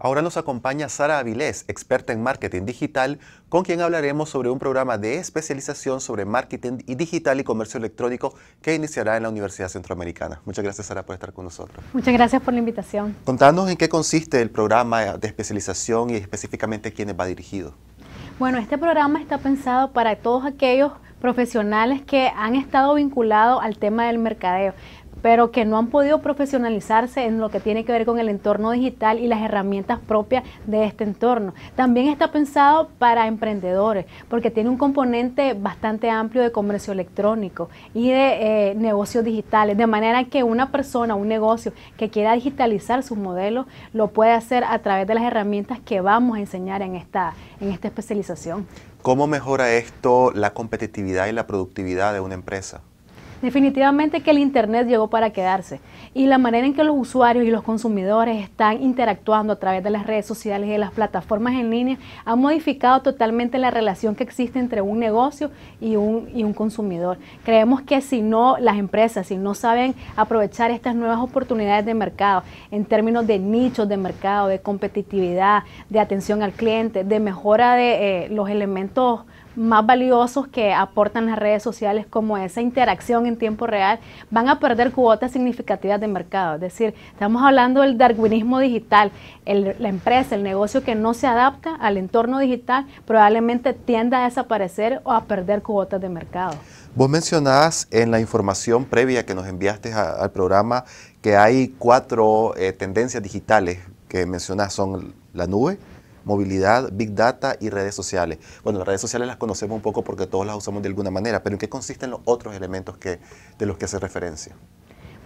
Ahora nos acompaña Sara Avilés, experta en marketing digital, con quien hablaremos sobre un programa de especialización sobre marketing y digital y comercio electrónico que iniciará en la Universidad Centroamericana. Muchas gracias, Sara, por estar con nosotros. Muchas gracias por la invitación. Contanos en qué consiste el programa de especialización y específicamente quiénes va dirigido. Bueno, este programa está pensado para todos aquellos profesionales que han estado vinculados al tema del mercadeo, pero que no han podido profesionalizarse en lo que tiene que ver con el entorno digital y las herramientas propias de este entorno. También está pensado para emprendedores, porque tiene un componente bastante amplio de comercio electrónico y de eh, negocios digitales, de manera que una persona, un negocio que quiera digitalizar sus modelos, lo puede hacer a través de las herramientas que vamos a enseñar en esta especialización. ¿Cómo mejora esto la competitividad y la productividad de una empresa? Definitivamente que el Internet llegó para quedarse y la manera en que los usuarios y los consumidores están interactuando a través de las redes sociales y de las plataformas en línea ha modificado totalmente la relación que existe entre un negocio y un, y un consumidor. Creemos que si no las empresas, si no saben aprovechar estas nuevas oportunidades de mercado en términos de nichos de mercado, de competitividad, de atención al cliente, de mejora de eh, los elementos más valiosos que aportan las redes sociales, como esa interacción en tiempo real, van a perder cuotas significativas de mercado. Es decir, estamos hablando del darwinismo digital. la empresa, el negocio que no se adapta al entorno digital, probablemente tienda a desaparecer o a perder cuotas de mercado. Vos mencionabas en la información previa que nos enviaste al programa que hay cuatro eh, tendencias digitales que mencionás, son la nube, movilidad, big data y redes sociales. Bueno, las redes sociales las conocemos un poco porque todos las usamos de alguna manera, pero ¿en qué consisten los otros elementos que, de los que hace referencia?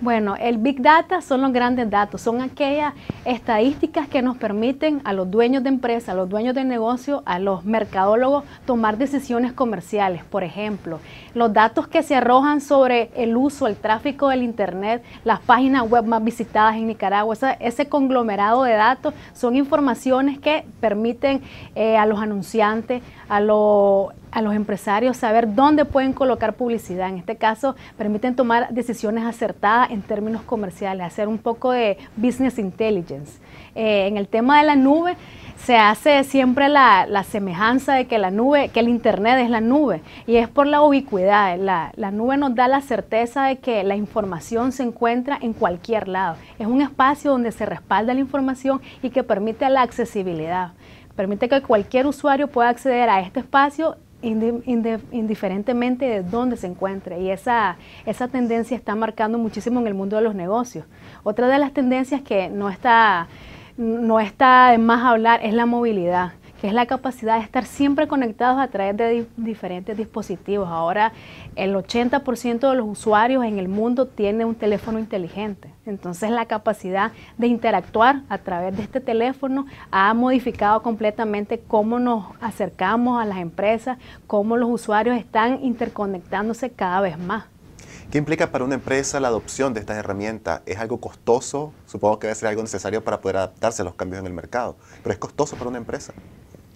Bueno, el Big Data son los grandes datos, son aquellas estadísticas que nos permiten a los dueños de empresas, a los dueños de negocio, a los mercadólogos tomar decisiones comerciales, por ejemplo. Los datos que se arrojan sobre el uso, el tráfico del Internet, las páginas web más visitadas en Nicaragua, ese, ese conglomerado de datos son informaciones que permiten eh, a los anunciantes, a los a los empresarios saber dónde pueden colocar publicidad. En este caso, permiten tomar decisiones acertadas en términos comerciales, hacer un poco de business intelligence. Eh, en el tema de la nube, se hace siempre la, semejanza de que la nube, que el Internet es la nube, y es por la ubicuidad. La, la, nube nos da la certeza de que la información se encuentra en cualquier lado. Es un espacio donde se respalda la información y que permite la accesibilidad. Permite que cualquier usuario pueda acceder a este espacio indiferentemente de dónde se encuentre. Y esa, esa tendencia está marcando muchísimo en el mundo de los negocios. Otra de las tendencias que no está, no está de más hablar es la movilidad que es la capacidad de estar siempre conectados a través de diferentes dispositivos. Ahora el 80% de los usuarios en el mundo tiene un teléfono inteligente. Entonces la capacidad de interactuar a través de este teléfono ha modificado completamente cómo nos acercamos a las empresas, cómo los usuarios están interconectándose cada vez más. ¿Qué implica para una empresa la adopción de estas herramientas? ¿Es algo costoso? Supongo que debe ser algo necesario para poder adaptarse a los cambios en el mercado, pero es costoso para una empresa.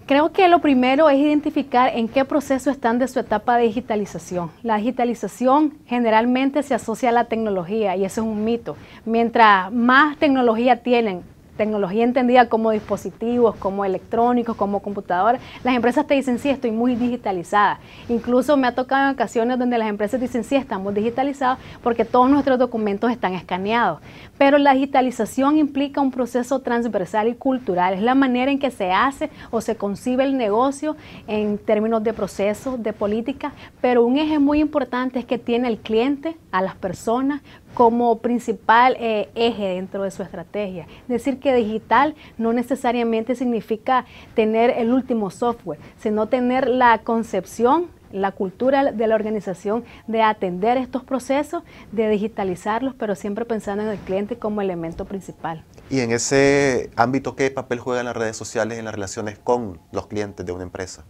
Creo que lo primero es identificar en qué proceso están de su etapa de digitalización. La digitalización generalmente se asocia a la tecnología y eso es un mito. Mientras más tecnología tienen, tecnología entendida como dispositivos, como electrónicos, como computadoras, las empresas te dicen, sí, estoy muy digitalizada. Incluso me ha tocado en ocasiones donde las empresas dicen, sí, estamos digitalizados porque todos nuestros documentos están escaneados. Pero la digitalización implica un proceso transversal y cultural. Es la manera en que se hace o se concibe el negocio en términos de procesos, de política. Pero un eje muy importante es que tiene el cliente, a las personas, como principal eh, eje dentro de su estrategia. Decir que digital no necesariamente significa tener el último software, sino tener la concepción la cultura de la organización de atender estos procesos, de digitalizarlos, pero siempre pensando en el cliente como elemento principal. Y en ese ámbito, ¿qué papel juegan las redes sociales en las relaciones con los clientes de una empresa?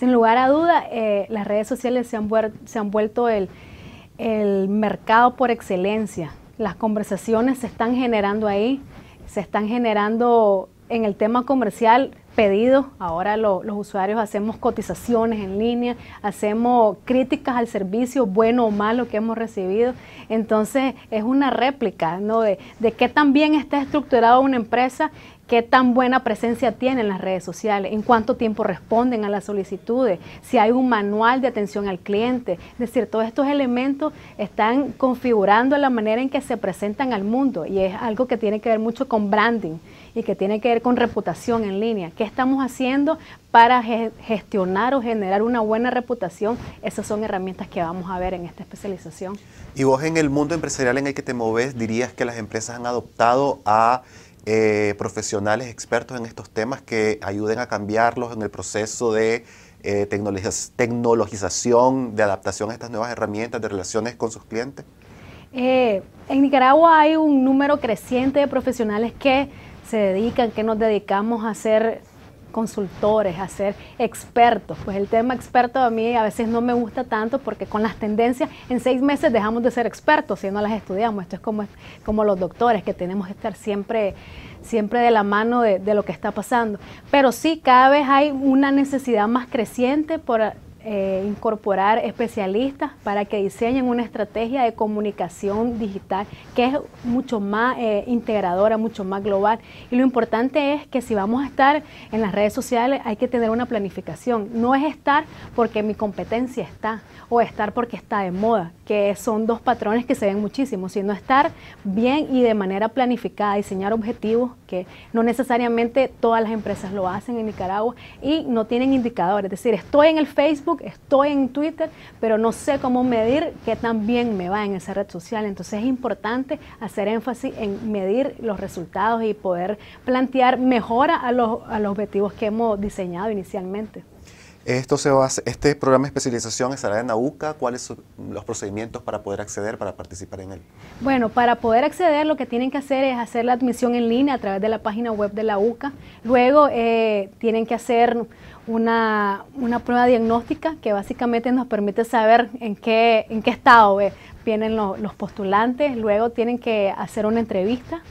Sin lugar a duda, eh, las redes sociales se han vuelto el, el mercado por excelencia. Las conversaciones se están generando ahí, se están generando en el tema comercial pedidos. Ahora los usuarios hacemos cotizaciones en línea, hacemos críticas al servicio, bueno o malo que hemos recibido. Entonces es una réplica de, de qué tan bien está estructurada una empresa qué tan buena presencia tienen las redes sociales, en cuánto tiempo responden a las solicitudes, si hay un manual de atención al cliente. Es decir, todos estos elementos están configurando la manera en que se presentan al mundo y es algo que tiene que ver mucho con branding y que tiene que ver con reputación en línea. ¿Qué estamos haciendo para gestionar o generar una buena reputación? Esas son herramientas que vamos a ver en esta especialización. Y vos en el mundo empresarial en el que te moves, dirías que las empresas han adoptado a eh, profesionales expertos en estos temas que ayuden a cambiarlos en el proceso de eh, tecnologización, de adaptación a estas nuevas herramientas, de relaciones con sus clientes? Eh, en Nicaragua hay un número creciente de profesionales que se dedican, que nos dedicamos a hacer consultores, a ser expertos. Pues el tema experto a mí a veces no me gusta tanto porque con las tendencias en seis meses dejamos de ser expertos si no las estudiamos. Esto es como, como los doctores que tenemos que estar siempre, siempre de la mano de, de lo que está pasando. Pero sí, cada vez hay una necesidad más creciente por, eh, incorporar especialistas para que diseñen una estrategia de comunicación digital que es mucho más eh, integradora, mucho más global. Y lo importante es que si vamos a estar en las redes sociales hay que tener una planificación. No es estar porque mi competencia está o estar porque está de moda, que son dos patrones que se ven muchísimo, sino estar bien y de manera planificada, diseñar objetivos que no necesariamente todas las empresas lo hacen en Nicaragua y no tienen indicadores. Es decir, estoy en el Facebook estoy en Twitter, pero no sé cómo medir qué tan bien me va en esa red social. Entonces es importante hacer énfasis en medir los resultados y poder plantear mejora a los, objetivos que hemos diseñado inicialmente. Esto se va este programa de especialización estará en la UCA, ¿Cuáles son los procedimientos para poder acceder, para participar en él? Bueno, para poder acceder lo que tienen que hacer es hacer la admisión en línea a través de la página web de la UCA. Luego eh, tienen que hacer una, prueba diagnóstica que básicamente nos permite saber en qué, en qué estado eh, vienen los postulantes, luego tienen que hacer una entrevista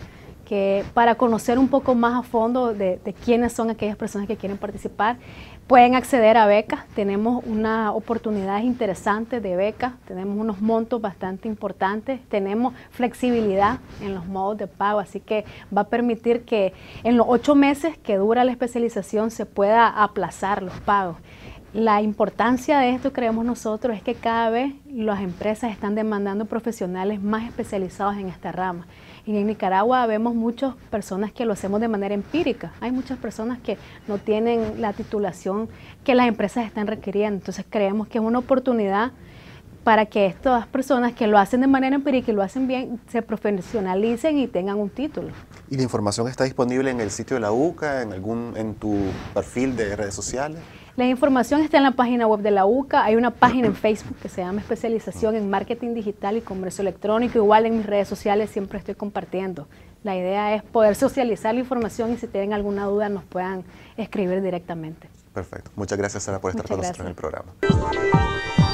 que para conocer un poco más a fondo de, quiénes son aquellas personas que quieren participar, pueden acceder a becas. Tenemos una oportunidad interesante de becas, tenemos unos montos bastante importantes, tenemos flexibilidad en los modos de pago, así que va a permitir que en los ocho meses que dura la especialización se pueda aplazar los pagos. La importancia de esto, creemos nosotros, es que cada vez las empresas están demandando profesionales más especializados en esta rama. Y en Nicaragua vemos muchas personas que lo hacemos de manera empírica. Hay muchas personas que no tienen la titulación que las empresas están requiriendo. Entonces creemos que es una oportunidad para que estas personas que lo hacen de manera empírica y lo hacen bien, se profesionalicen y tengan un título. ¿Y la información está disponible en el sitio de la UCA, en, algún, en tu perfil de redes sociales? La información está en la página web de la UCA, hay una página en Facebook que se llama Especialización en Marketing Digital y Comercio Electrónico, igual en mis redes sociales siempre estoy compartiendo. La idea es poder socializar la información y si tienen alguna duda nos puedan escribir directamente. Perfecto. Muchas gracias, Sara, por estar con nosotros en el programa.